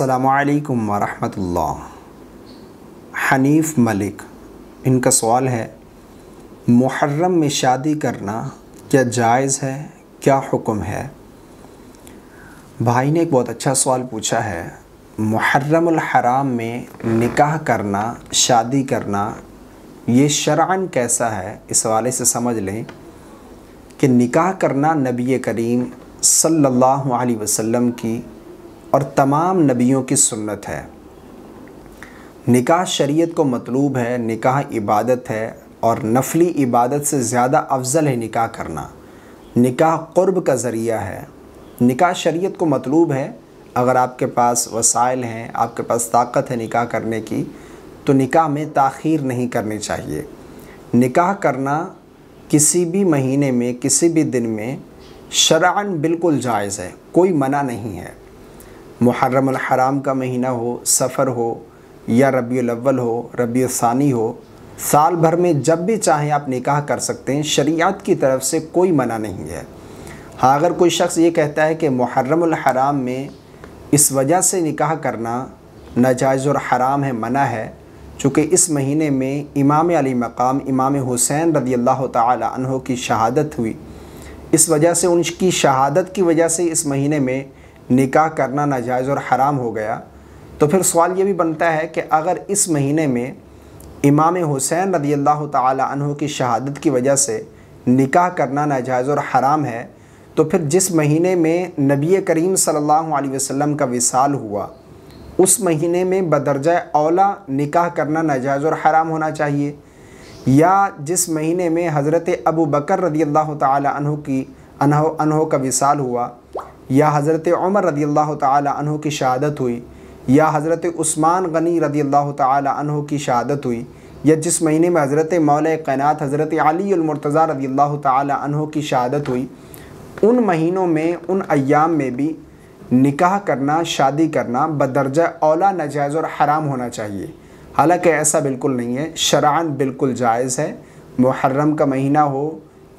अल्लाम वरहमतुल्लाह हनीफ मलिक इनका सवाल है मुहर्रम में शादी करना क्या जायज़ है क्या हुक्म है भाई ने एक बहुत अच्छा सवाल पूछा है मुहर्रम हराम में निकाह करना शादी करना ये शरान कैसा है इस हवाले से समझ लें कि निकाह करना नबी करीम सल्लल्लाहु अलैहि वसल्लम की और तमाम नबियों की सुन्नत है निकाह शरीयत को मतलूब है निकाह इबादत है और नफली इबादत से ज़्यादा अफजल है निकाह करना निकाह क़ुर्ब का ज़रिया है निकाह शरीयत को मतलूब है अगर आपके पास वसाइल हैं आपके पास ताकत है निकाह करने की तो निकाह में ताखीर नहीं करनी चाहिए निकाह करना किसी भी महीने में किसी भी दिन में शरान बिल्कुल जायज़ है कोई मना नहीं है मुहर्रम हराम का महीना हो सफ़र हो या रबी अव्वल हो रबी सानी हो साल भर में जब भी चाहें आप निकाह कर सकते हैं शरीयत की तरफ से कोई मना नहीं है हाँ अगर कोई शख्स ये कहता है कि मुहर्रम हराम में इस वजह से निकाह करना नाजायज़ और हराम है मना है चूँकि इस महीने में इमाम अली मकाम इमाम हुसैन रदी अल्लाह तहों की शहादत हुई इस वजह से उनकी शहादत की वजह से इस महीने में निकाह करना नाजायज़ और हराम हो गया तो फिर सवाल ये भी बनता है कि अगर इस महीने में इमाम हुसैन रदी अल्लाह तहों की शहादत की वजह से निकाह करना नाजायज़ और हराम है तो फिर जिस महीने में नबी करीम सल्लल्लाहु अलैहि वसल्लम का विसाल हुआ उस महीने में बदरजा अला निकाह करना नाजायज़ और हराम होना चाहिए या जिस महीने में हज़रत अबू बकर रदी अल्लाह तहों की अनहो अनहो का विसाल हुआ या हज़रत उमर रदी अल्लाह तहों की शहादत हुई या हज़रत उस्मान गनी रदी अल्लाह तहु की शहादत हुई या जिस महीने में हज़रत मौल कैनात हज़रत अलीमरतज़ा रदी अल्लाह तहों की शहादत हुई उन महीनों में उन अयाम में भी निकाह करना शादी करना बदरजा औला नजायज़ और हराम होना चाहिए हालांकि ऐसा बिल्कुल नहीं है शरान बिल्कुल जायज़ है मुहर्रम का महीना हो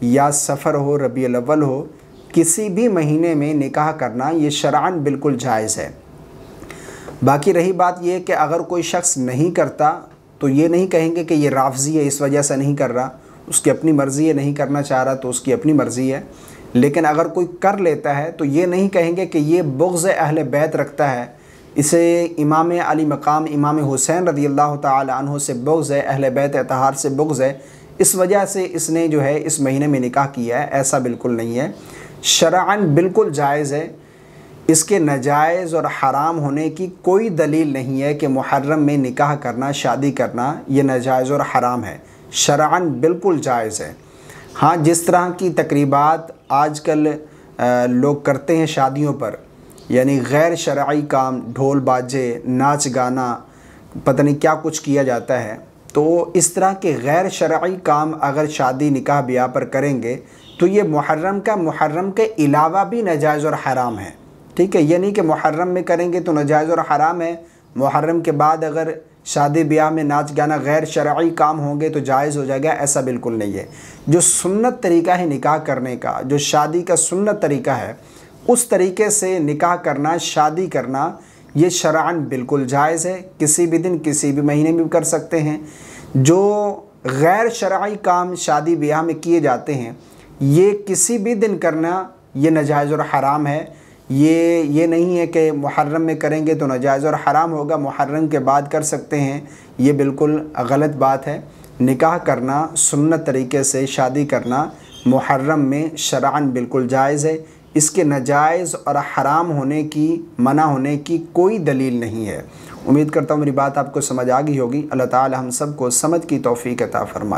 या सफ़र हो रबी अलवल हो किसी भी महीने में निकाह करना ये शरान बिल्कुल जायज़ है बाकी रही बात यह कि अगर कोई शख्स नहीं करता तो ये नहीं कहेंगे कि ये राफजी है इस वजह से नहीं कर रहा उसकी अपनी मर्ज़ी है नहीं करना चाह रहा तो उसकी अपनी मर्ज़ी है लेकिन अगर कोई कर लेता है तो ये नहीं कहेंगे कि ये बुग्ज़ अहल बैत रखता है इसे इमाम अली मकाम इमाम हुसैन रदी अल्लाह तहु से बुग्ज़ है अहल बैत एतहार से बुग्ज़ है इस वजह से इसने जो है इस महीने में निकाह किया है ऐसा बिल्कुल नहीं है शरान बिल्कुल जायज़ है इसके नजायज़ और हराम होने की कोई दलील नहीं है कि मुहर्रम में निकाह करना शादी करना ये नजायज़ और हराम है शरान बिल्कुल जायज़ है हाँ जिस तरह की तकरीबात आजकल लोग करते हैं शादियों पर यानी गैर शराई काम ढोल बाजे नाच गाना पता नहीं क्या कुछ किया जाता है तो इस तरह के गैर शराई काम अगर शादी निकाह ब्याह पर करेंगे तो ये मुहर्रम का मुहर्रम के अलावा भी नजायज़ और हराम है ठीक है यानी कि मुहर्रम में करेंगे तो नजायज़ और हराम है मुहर्रम के बाद अगर शादी ब्याह में नाच गाना गैर शर्य काम होंगे तो जायज़ हो जाएगा ऐसा बिल्कुल नहीं है जो सुन्नत तरीका है निकाह करने का जो शादी का सुन्नत तरीका है उस तरीके से निकाह करना शादी करना ये शरान बिल्कुल जायज़ है किसी भी दिन किसी भी महीने में भी कर सकते हैं जो गैर शर्य काम शादी ब्याह में किए जाते हैं ये किसी भी दिन करना ये नजायज़ और हराम है ये ये नहीं है कि मुहर्रम में करेंगे तो नजायज़ और हराम होगा मुहर्रम के बाद कर सकते हैं ये बिल्कुल गलत बात है निकाह करना सुन्नत तरीके से शादी करना मुहर्रम में शरान बिल्कुल जायज़ है इसके नजायज़ और हराम होने की मना होने की कोई दलील नहीं है उम्मीद करता हूँ मेरी बात आपको समझ आ गई होगी अल्लाह ताला हम सबको समझ की तौफीक अता फरमाए